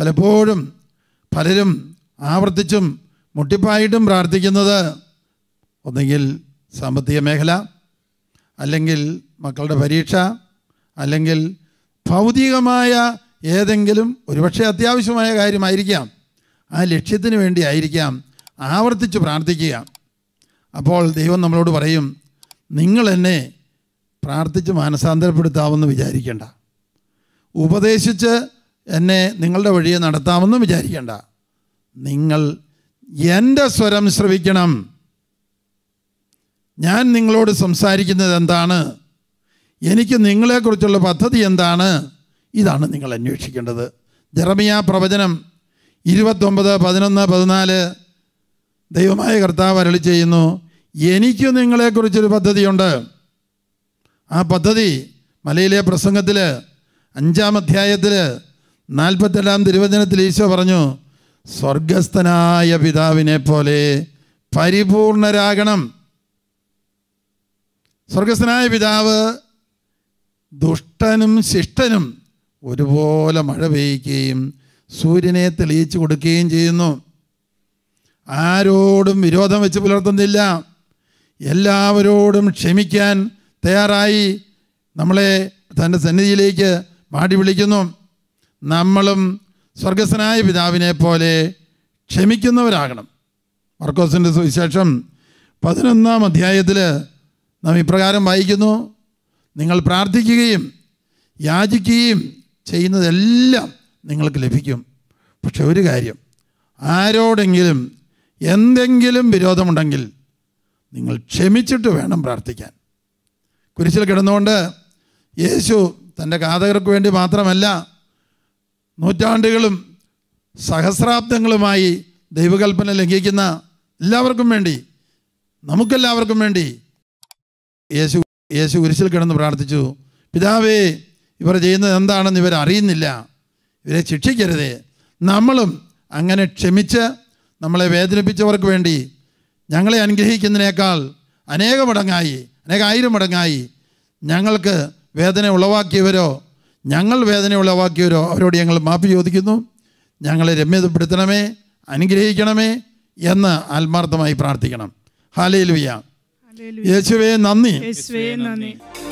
പലപ്പോഴും പലരും ആവർത്തിച്ചും മുട്ടിപ്പായിട്ടും പ്രാർത്ഥിക്കുന്നത് ഒന്നെങ്കിൽ സാമ്പത്തിക മേഖല അല്ലെങ്കിൽ മക്കളുടെ പരീക്ഷ അല്ലെങ്കിൽ ഭൗതികമായ ഏതെങ്കിലും ഒരുപക്ഷെ അത്യാവശ്യമായ കാര്യമായിരിക്കാം ആ ലക്ഷ്യത്തിന് വേണ്ടി ആയിരിക്കാം ആവർത്തിച്ച് പ്രാർത്ഥിക്കുക അപ്പോൾ ദൈവം നമ്മളോട് പറയും നിങ്ങൾ എന്നെ പ്രാർത്ഥിച്ച് മാനസാന്തരപ്പെടുത്താമെന്ന് വിചാരിക്കേണ്ട ഉപദേശിച്ച് എന്നെ നിങ്ങളുടെ വഴിയെ നടത്താമെന്നും വിചാരിക്കേണ്ട നിങ്ങൾ എൻ്റെ സ്വരം ശ്രവിക്കണം ഞാൻ നിങ്ങളോട് സംസാരിക്കുന്നത് എന്താണ് എനിക്ക് നിങ്ങളെക്കുറിച്ചുള്ള പദ്ധതി എന്താണ് ഇതാണ് നിങ്ങൾ അന്വേഷിക്കേണ്ടത് ജറമിയ പ്രവചനം ഇരുപത്തൊമ്പത് പതിനൊന്ന് പതിനാല് ദൈവമായ കർത്താവ് അരളി ചെയ്യുന്നു എനിക്ക് നിങ്ങളെക്കുറിച്ചൊരു പദ്ധതിയുണ്ട് ആ പദ്ധതി മലയിലെ പ്രസംഗത്തിൽ അഞ്ചാം അധ്യായത്തിൽ നാൽപ്പത്തെട്ടാം തിരുവചനത്തിൽ ഈശോ പറഞ്ഞു സ്വർഗസ്ഥനായ പിതാവിനെ പോലെ പരിപൂർണരാകണം സ്വർഗസ്ഥനായ പിതാവ് ദുഷ്ടനും ശിഷ്ടനും ഒരുപോലെ മഴ പെയ്യ്ക്കുകയും സൂര്യനെ തെളിയിച്ചു കൊടുക്കുകയും ചെയ്യുന്നു ആരോടും വിരോധം വെച്ച് പുലർത്തുന്നില്ല എല്ലാവരോടും ക്ഷമിക്കാൻ തയ്യാറായി നമ്മളെ തൻ്റെ സന്നിധിയിലേക്ക് മാടി വിളിക്കുന്നു നമ്മളും സ്വർഗസ്വനായ പിതാവിനെ പോലെ ക്ഷമിക്കുന്നവരാകണം മർക്കോസിൻ്റെ സുവിശേഷം പതിനൊന്നാം അധ്യായത്തിൽ നാം ഇപ്രകാരം വായിക്കുന്നു നിങ്ങൾ പ്രാർത്ഥിക്കുകയും യാചിക്കുകയും ചെയ്യുന്നതെല്ലാം നിങ്ങൾക്ക് ലഭിക്കും പക്ഷെ ഒരു കാര്യം ആരോടെങ്കിലും എന്തെങ്കിലും വിരോധമുണ്ടെങ്കിൽ നിങ്ങൾ ക്ഷമിച്ചിട്ട് വേണം പ്രാർത്ഥിക്കാൻ കുരിശിൽ കിടന്നുകൊണ്ട് യേശു തൻ്റെ ഘാതകർക്ക് വേണ്ടി മാത്രമല്ല നൂറ്റാണ്ടുകളും സഹസ്രാബ്ദങ്ങളുമായി ദൈവകൽപ്പന ലംഘിക്കുന്ന എല്ലാവർക്കും വേണ്ടി നമുക്കെല്ലാവർക്കും വേണ്ടി യേശു യേശു ഉരിശിൽ കിടന്ന് പ്രാർത്ഥിച്ചു പിതാവേ ഇവർ ചെയ്യുന്നത് എന്താണെന്ന് ഇവർ അറിയുന്നില്ല ഇവരെ ശിക്ഷിക്കരുതേ നമ്മളും അങ്ങനെ ക്ഷമിച്ച് നമ്മളെ വേദനിപ്പിച്ചവർക്ക് വേണ്ടി ഞങ്ങളെ അനുഗ്രഹിക്കുന്നതിനേക്കാൾ അനേകം മടങ്ങായി അനേകായിരം മടങ്ങായി ഞങ്ങൾക്ക് വേദന ഉളവാക്കിയവരോ ഞങ്ങൾ വേദന ഉളവാക്കിയവരോ അവരോട് ഞങ്ങൾ മാപ്പ് ചോദിക്കുന്നു ഞങ്ങളെ രമ്യതപ്പെടുത്തണമേ അനുഗ്രഹിക്കണമേ എന്ന് ആത്മാർത്ഥമായി പ്രാർത്ഥിക്കണം ഹാലയിലുയ്യ യേശുവേ നന്ദി യേശുവേ നന്ദി